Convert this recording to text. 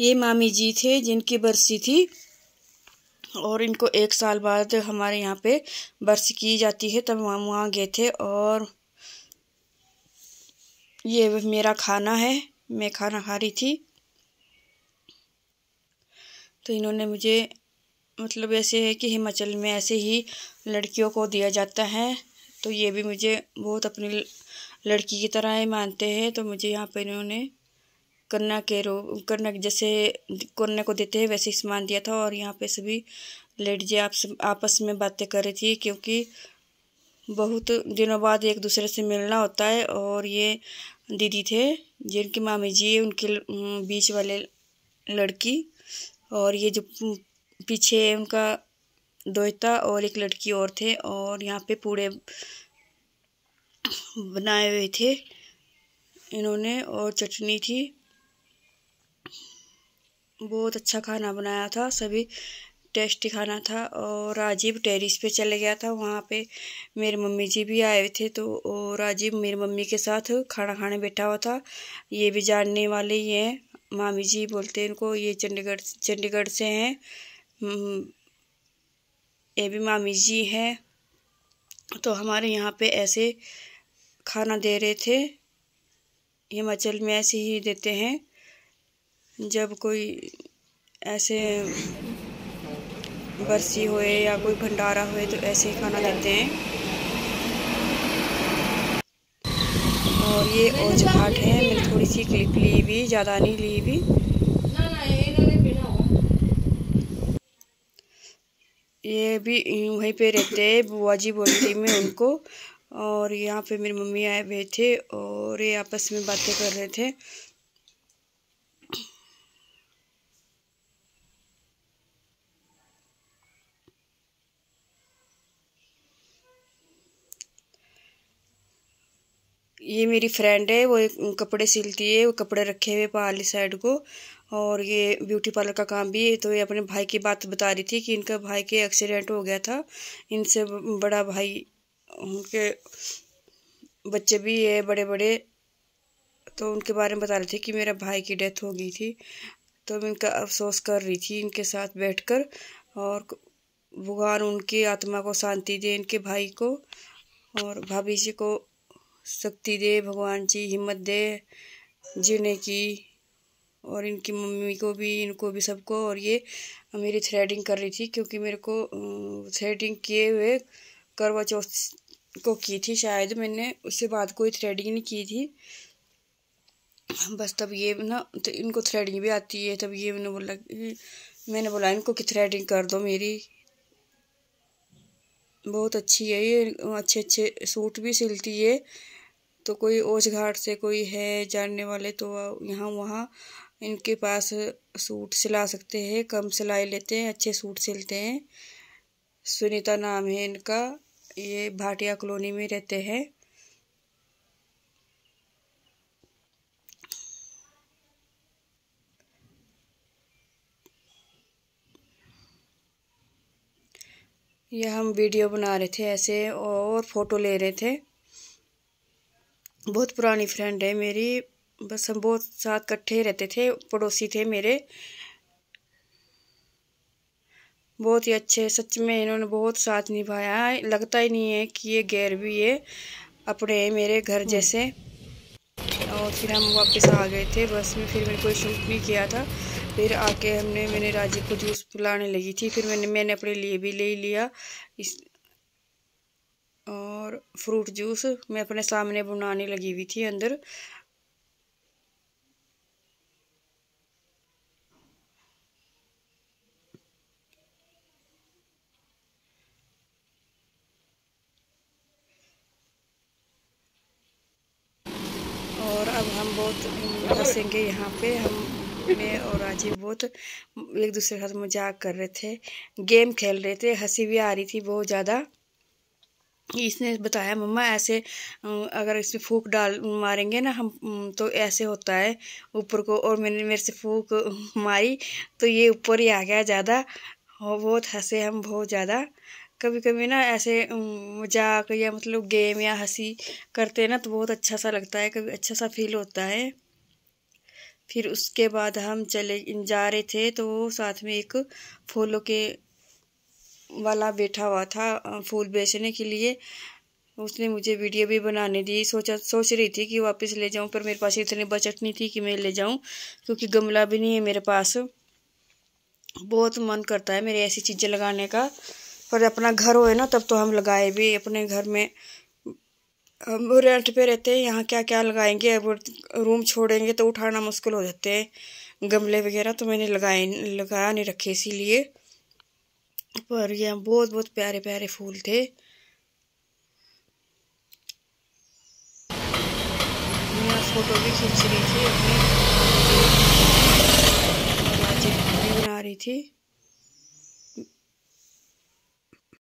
ये मामी जी थे जिनकी बरसी थी और इनको एक साल बाद हमारे यहाँ पे बरसी की जाती है तब हम वहाँ गए थे और ये मेरा खाना है मैं खाना खा रही थी तो इन्होंने मुझे मतलब ऐसे है कि हिमाचल में ऐसे ही लड़कियों को दिया जाता है तो ये भी मुझे बहुत अपनी लड़की की तरह ही मानते हैं तो मुझे यहाँ पर इन्होंने करना के रो करना जैसे करने को देते हैं वैसे ही सामान दिया था और यहाँ पे सभी लेडीजें आप आपस में बातें कर रही थी क्योंकि बहुत दिनों बाद एक दूसरे से मिलना होता है और ये दीदी थे जिनकी मामी जी उनके बीच वाले लड़की और ये जो पीछे उनका दोहता और एक लड़की और थे और यहाँ पे पूरे बनाए हुए थे इन्होंने और चटनी थी बहुत अच्छा खाना बनाया था सभी टेस्टी खाना था और राजीव टेरिस पे चले गया था वहाँ पे मेरे मम्मी जी भी आए थे तो राजीव मेरी मम्मी के साथ खाना खाने बैठा हुआ था ये भी जानने वाले ही हैं मामी जी बोलते हैं इनको ये चंडीगढ़ चंडीगढ़ से हैं हम्म, ये भी मामी जी हैं तो हमारे यहाँ पे ऐसे खाना दे रहे थे हिमाचल में ऐसे ही देते हैं जब कोई ऐसे बरसी होए या कोई भंडारा होए तो ऐसे ही खाना देते हैं और ये ओज घाट है मैंने थोड़ी सी क्लिप ली भी ज़्यादा नहीं ली भी ये भी वहीं पे रहते हैं बुआ जी बोलती मैं उनको और यहाँ पे मेरी मम्मी आए हुए थे और ये आपस में बातें कर रहे थे ये मेरी फ्रेंड है वो एक कपड़े सिलती है वो कपड़े रखे हुए पाली साइड को और ये ब्यूटी पार्लर का काम भी है तो ये अपने भाई की बात बता रही थी कि इनका भाई के एक्सीडेंट हो गया था इनसे बड़ा भाई उनके बच्चे भी है बड़े बड़े तो उनके बारे में बता रहे थे कि मेरा भाई की डेथ हो गई थी तो मैं इनका अफसोस कर रही थी इनके साथ बैठकर और भगवान उनकी आत्मा को शांति दे इनके भाई को और भाभी जी को शक्ति दे भगवान जी हिम्मत दे जीने की और इनकी मम्मी को भी इनको भी सबको और ये मेरी थ्रेडिंग कर रही थी क्योंकि मेरे को थ्रेडिंग किए हुए करवा चौथ को की थी शायद मैंने उससे बाद कोई थ्रेडिंग नहीं की थी बस तब ये ना तो इनको थ्रेडिंग भी आती है तब ये मैंने बोला मैंने बोला इनको कि थ्रेडिंग कर दो मेरी बहुत अच्छी है ये अच्छे अच्छे सूट भी सिलती है तो कोई ओझ घाट से कोई है जानने वाले तो यहाँ वहाँ इनके पास सूट सिला सकते हैं कम सिलाई लेते हैं अच्छे सूट सिलते हैं सुनीता नाम है इनका ये भाटिया कॉलोनी में रहते हैं ये हम वीडियो बना रहे थे ऐसे और फ़ोटो ले रहे थे बहुत पुरानी फ्रेंड है मेरी बस हम बहुत साथ इकट्ठे रहते थे पड़ोसी थे मेरे बहुत ही अच्छे सच में इन्होंने बहुत साथ निभाया लगता ही नहीं है कि ये गैर भी ये अपने मेरे घर हम्म। जैसे और फिर हम वापस आ गए थे बस में फिर मैंने कोई शूट नहीं किया था फिर आके हमने मैंने राजी को जूस पिलाने लगी थी फिर मैंने मैंने अपने लिए भी ले लिया इस और फ्रूट जूस मैं अपने सामने बनाने लगी हुई थी अंदर और अब हम बहुत हंसेंगे यहाँ पे हम मैं और राजीव बहुत एक दूसरे के साथ मजाक कर रहे थे गेम खेल रहे थे हंसी भी आ रही थी बहुत ज़्यादा इसने बताया मम्मा ऐसे अगर इसमें फूक डाल मारेंगे ना हम तो ऐसे होता है ऊपर को और मैंने मेरे से फूक मारी तो ये ऊपर ही आ गया ज़्यादा और बहुत हंसे हम बहुत ज़्यादा कभी कभी ना ऐसे मजाक या मतलब गेम या हंसी करते हैं ना तो बहुत अच्छा सा लगता है कभी अच्छा सा फील होता है फिर उसके बाद हम चले जा रहे थे तो साथ में एक फूलों के वाला बैठा हुआ था फूल बेचने के लिए उसने मुझे वीडियो भी बनाने दी सोचा सोच रही थी कि वापस ले जाऊं पर मेरे पास इतनी बचत नहीं थी कि मैं ले जाऊं क्योंकि गमला भी नहीं है मेरे पास बहुत मन करता है मेरे ऐसी चीज़ें लगाने का पर अपना घर हो है ना तब तो हम लगाए भी अपने घर में हम रेंट पे रहते हैं यहाँ क्या क्या लगाएंगे अब रूम छोड़ेंगे तो उठाना मुश्किल हो जाते हैं गमले वगैरह तो मैंने लगाए लगाया नहीं रखे इसीलिए पर यह बहुत बहुत प्यारे प्यारे फूल थे फ़ोटो भी खींच रही थी अपनी बना रही थी